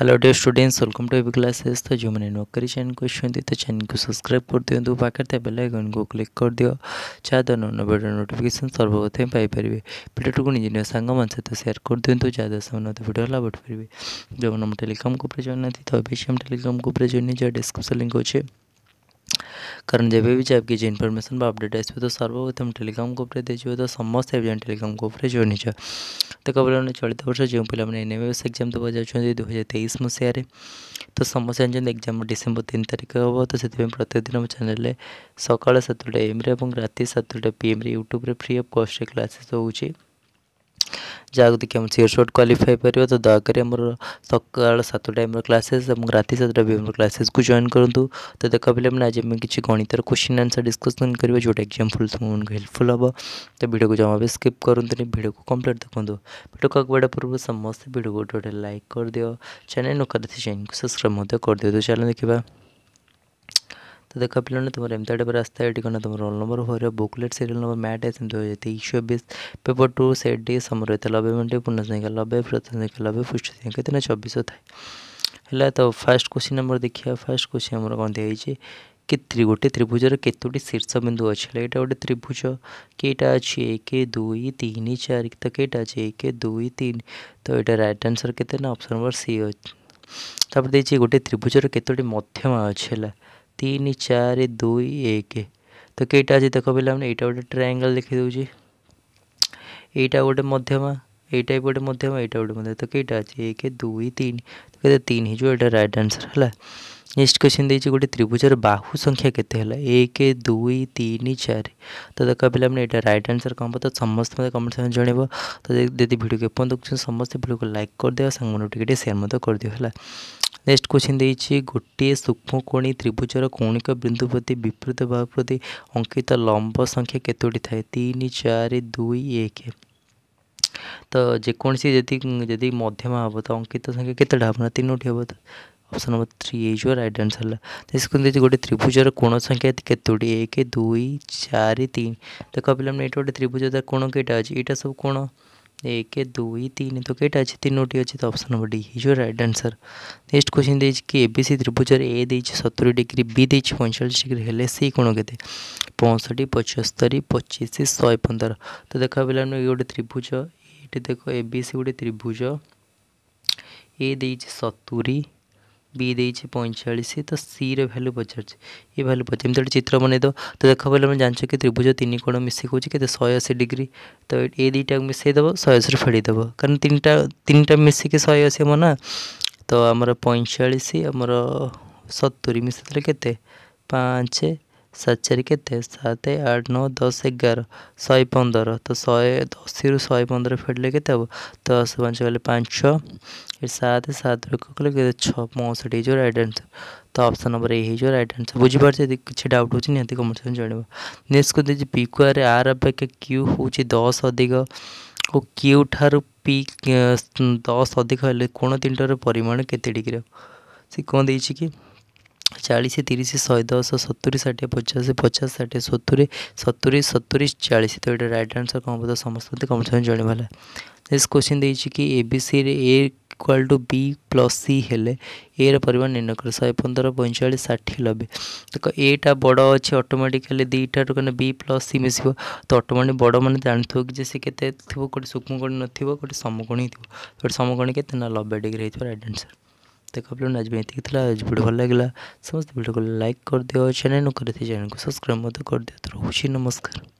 hello dear students welcome to AV classes तो जो मैंने नोक चैनल को छुँदी तो चैनल को सब्सक्राइब कर दिंतु पाखे बेल आइकन को क्लिक कर दियो जहाँद्वारा नवीडियो नोटिफिकेसन सर्वप्रथमे पाइपर भिडियो को निज निज सांग सहित सेयार कर दिंतु जहाँद्वारा से नत भिडियो लाभ पारे जो मैंने टेलीग्राम ग्रुप ज्वाइन ना तो अभी टेलीग्राम ग्रुप ज्वाइन जहाँ डिस्क्रिप्सन लिंक अच्छे कारण जब भी जब किसी इनफर्मेसन अपडेट आसपे तो सर्वप्रथम टेलीग्राम को देखिए तो समस्त एक्जाम टेलीग्राम को जोन तो कह पाने चलित जो पे एन एम एस एक्जाम देवा जाऊँ दुई हजार तेईस मसीह तो समस्त जानते एक्जाम डिसेम्बर तीन तारीख हम तो से प्रत्येक दिन मो चेल सका सतटा एम्रे रात सतटा PM YouTube free of cost classes हो ଯାହାକୁ ଦେଖି ଆମ ସିଓର ସଟ୍ କ୍ୱାଲିଫାଇ ହେଇପାରିବ ତ ଦୟାକରି ଆମର ସକାଳ ସାତଟା ଆମର କ୍ଲାସେସ୍ ଏବଂ ରାତି ସାତଟା ବି ଆମର କ୍ଲାସେସ୍କୁ ଜଏନ୍ କରନ୍ତୁ ତ ଦେଖ ପିଲାମାନେ ଆଜି ଆମେ କିଛି ଗଣିତର କୋଶ୍ଚିନ୍ ଆନ୍ସର୍ ଡିସ୍କସନ୍ କରିବା ଯେଉଁଟା ଏକ୍ଜାମ୍ ଫୁଲ୍ ତୁମମାନଙ୍କୁ ହେଲ୍ପଫୁଲ୍ ହେବ ତ ଭିଡ଼ିଓକୁ ଜମା ବି ସ୍କିପ୍ କରନ୍ତୁନି ଭିଡ଼ିଓକୁ କମ୍ପ୍ଲିଟ୍ ଦେଖନ୍ତୁ ଭିଡ଼ିଓକୁ ଆଗୁଆଡ଼ା ପୂର୍ବରୁ ସମସ୍ତେ ଭିଡ଼ିଓକୁ ଗୋଟେ ଗୋଟେ ଲାଇକ୍ କରିଦିଅ ଚ୍ୟାନେଲ୍ ନ କରିଥିଲେ ଚ୍ୟାନେଲ୍କୁ ସବସ୍କ୍ରାଇବ୍ ମଧ୍ୟ କରିଦିଅ ତ ଚ୍ୟାନେଲ୍ ଦେଖିବା দেখা পেল না তোমার এমতা টাইপের আসতে হয় ঠিকানা তোমার রোল নম্বর হয়ে বুকলেট সিরিয়াল নম্বর ম্যাট আছে দুই তিনশো বিশ পেপার টু সেট ডি সমর হয়ে লবে মিনিটে পূর্ণ সংখ্যা লবে প্রথম সংখ্যা লবে পুষ্ট সংখ্যা তিন চব্বিশ থাকে ହେଲା ତ ଫାର୍ଷ୍ଟ କୋଶ୍ଚିନ୍ ଆମର ଦେଖିବା ଫାର୍ଷ୍ଟ କୋଶ୍ଚିନ୍ ଆମର କ'ଣ ଦିଆହେଇଛି କି ଗୋଟେ ତ୍ରିଭୁଜର କେତୋଟି ଶୀର୍ଷ ବିନ୍ଦୁ ଅଛି ହେଲେ ଏଇଟା ଗୋଟେ ତ୍ରିଭୁଜ କେଇଟା ଅଛି ଏକ ଦୁଇ ତିନି ଚାରି ତ କେଇଟା ଅଛି ଏକ ଦୁଇ ତିନି ତ ଏଇଟା ରାଇଟ୍ ଆନ୍ସର୍ କେତେ ନା ଅପସନ୍ ନମ୍ବର ସି ଅଛି ତାପରେ ଦେଇଛି ଗୋଟେ ତ୍ରିଭୁଜର କେତୋଟି ମଧ୍ୟମା ଅଛି ହେଲା ତିନି ଚାରି ଦୁଇ ଏକ ତ କେଇଟା ଅଛି ଦେଖ ପିଲାମାନେ ଏଇଟା ଗୋଟେ ଟ୍ରାଏଙ୍ଗଲ୍ ଦେଖିଦେଉଛି ଏଇଟା ଗୋଟେ ମଧ୍ୟମା ଏଇଟା ବି ଗୋଟେ ମଧ୍ୟମା ଏଇଟା ଗୋଟେ ମଧ୍ୟମା ତ କେଇଟା ଅଛି ଏକ ଦୁଇ ତିନି କେତେ ତିନି ହେଇଯିବ ଏଇଟା ରାଇଟ୍ ଆନ୍ସର୍ ହେଲା ନେକ୍ସଟ क्वेश्चन ଦେଇଛି ଗୋଟେ ତ୍ରିଭୁଜର ବାହୁ ସଂଖ୍ୟା କେତେ ହେଲା ଏକ ଦୁଇ ତିନି ଚାରି ତ ଦେଖ ପିଲାମାନେ ଏଇଟା ରାଇଟ୍ ଆନ୍ସର୍ କ'ଣ ହେବ ତ ସମସ୍ତେ ମୋତେ କମେଣ୍ଟ ସେକ୍ସନ୍ ଜଣାଇବ ତ ଯଦି ଭିଡ଼ିଓକୁ ଏପର୍ଯ୍ୟନ୍ତ ଦେଖୁଛନ୍ତି ସମସ୍ତେ ଭିଡ଼ିଓକୁ ଲାଇକ୍ କରିଦିଅ ସାଙ୍ଗମାନଙ୍କୁ ଟିକେ ଟିକେ ସେୟାର ମଧ୍ୟ କରିଦିଅ ହେଲା ନେକ୍ସଟ କ୍ୱେଶ୍ଚିନ୍ ଦେଇଛି ଗୋଟିଏ ସୂକ୍ଷ୍ମକୋଣୀ ତ୍ରିଭୁଜର କୋଣିକ ବିନ୍ଦୁ ପ୍ରତି ବିପରୀତ ବାହୁ ପ୍ରତି ଅଙ୍କିତ ଲମ୍ବ ସଂଖ୍ୟା କେତୋଟି ଥାଏ ତିନି ଚାରି ଦୁଇ ଏକ ତ ଯେକୌଣସି ଯଦି ଯଦି ମଧ୍ୟମ ହେବ ତ ଅଙ୍କିତ ସଂଖ୍ୟା କେତେଟା ହେବ ନା ତିନୋଟି ହେବ ତ ଅପସନ୍ ନମ୍ବର ଥ୍ରୀ ହେଇଯିବ ରାଇଟ୍ ଆନ୍ସର ହେଲା ଦେଖନ୍ତୁ ଦେଇଛି ଗୋଟେ ତ୍ରିଭୁଜର କୋଣ ସଂଖ୍ୟା କେତୋଟି ଏକ ଦୁଇ ଚାରି ତିନି ଦେଖ ପିଲାମାନେ ଏଇଟା ଗୋଟେ ତ୍ରିଭୁଜ ତାର କୋଣ କେଇଟା ଅଛି ଏଇଟା ସବୁ କୋଣ ଏକ ଦୁଇ ତିନି ତ କେଇଟା ଅଛି ତିନୋଟି ଅଛି ତ option number D is your right answer next question ଦେଇଛି କି ଏବିସି ତ୍ରିଭୁଜରେ ଏ ଦେଇଛି ସତୁରି ଡିଗ୍ରୀ ବି ଦେଇଛି ପଇଁଚାଳିଶ ଡିଗ୍ରୀ ହେଲେ ସେଇ କୋଣ କେତେ ପଞ୍ଚଷଠି ପଞ୍ଚସ୍ତରୀ ପଚିଶ ଶହେ ପନ୍ଦର ତ ଦେଖ ପିଲାମାନେ ଇଏ ଗୋଟେ ତ୍ରିଭୁଜ ଏଇଠି ଦେଖ ଏବିସି ଗୋଟେ ତ୍ରିଭୁଜ ଏ ଦେଇଛି ସତୁରି বি দিয়েছে পঁয়তাল্লিশে তো সির ভ্যালু পচারছে এ ভ্যালু পচার এমনি গোটে চিত্র বনাই দেব তো দেখা বলে আমি জানছ কি ত্রিভুজ তিন কোণ মিশিক হচ্ছে কেতে শহে অশী ডিগ্রি তো এ দুইটা মিশাই দেব শহে অশীরে ফেড়াই দেব কারণ তিনটা তিনটা মিশিকি শহে অশী হব না তো আমার পঁয়তাল্লিশ আমার সতুরি মিশাইলে কেতে পাঁচ সাতচারিকে তেইশ সাত আট নয় দশ এগারো শহে পনেরো তো শহে দশরু শহে পনেরো ফেটলে কেতে হব দশ পাঁচ গেলে পাঁচ সাত সাত গেলে কেতে ছ পঁয়ষঠি হয়ে রাইট আনসর তো অপশন নম্বর এই হয়ে রাইট আনসর বুঝিপারছি যদি কিছু ডাউট হচ্ছে নিহতি কমেন্ট সেকশন জনাইব নেক্সট কথা হচ্ছে পি কু আর আর অপেক্ষা কিউ হচ্ছে দশ অধিক ଓ କ୍ୟୁ ଠାରୁ ପି ଦଶ ଅଧିକ ହେଲେ କୋଣ ତିନିଟାର ପରିମାଣ କେତେ ଡିଗ୍ରୀ ହେବ ସେ କ'ଣ ଦେଇଛି କି ଚାଳିଶ ତିରିଶ ଶହେ ଦଶ ସତୁରି ଷାଠିଏ ପଚାଶ ପଚାଶ ଷାଠିଏ ସତୁରି ସତୁରି ସତୁରି ଚାଳିଶ ତ ଏଇଟା ରାଇଟ୍ ଆନ୍ସର୍ କ'ଣ ହେବ ସମସ୍ତେ କମ୍ପିଟିସନ୍ ଜଣେଇବା ହେଲା ନେକ୍ସଟ କ୍ୱେଶ୍ଚିନ୍ ଦେଇଛି କି ଏବିସିରେ A equal to B plus C হলে এর পরিমাণ নির্ণয় করে শহে পনেরো পঁয়চাশ ষাঠিয়ে নবে দেখ এটা বড় অছে অটোমেটিকালি দুইটার কেন বি প্লস সি মিশিব তো অটোমেটিক বড় মানে জাণিথব কি যে সে কেতে থাকবে গোটে সূক্ষ্মকোণ নথিব গোটে সমকোণ হয়ে থাকবে গোটে সমকোণ কেতে না নবে ডিগ্রি হয়ে রাইট আনসর देखो आज में यही था आज भिडियो भल लगे समस्त भिडियो को लाइक कर दियो चैनल करे चैनल को सब्सक्राइब मत कर दियो तो रोचे नमस्कार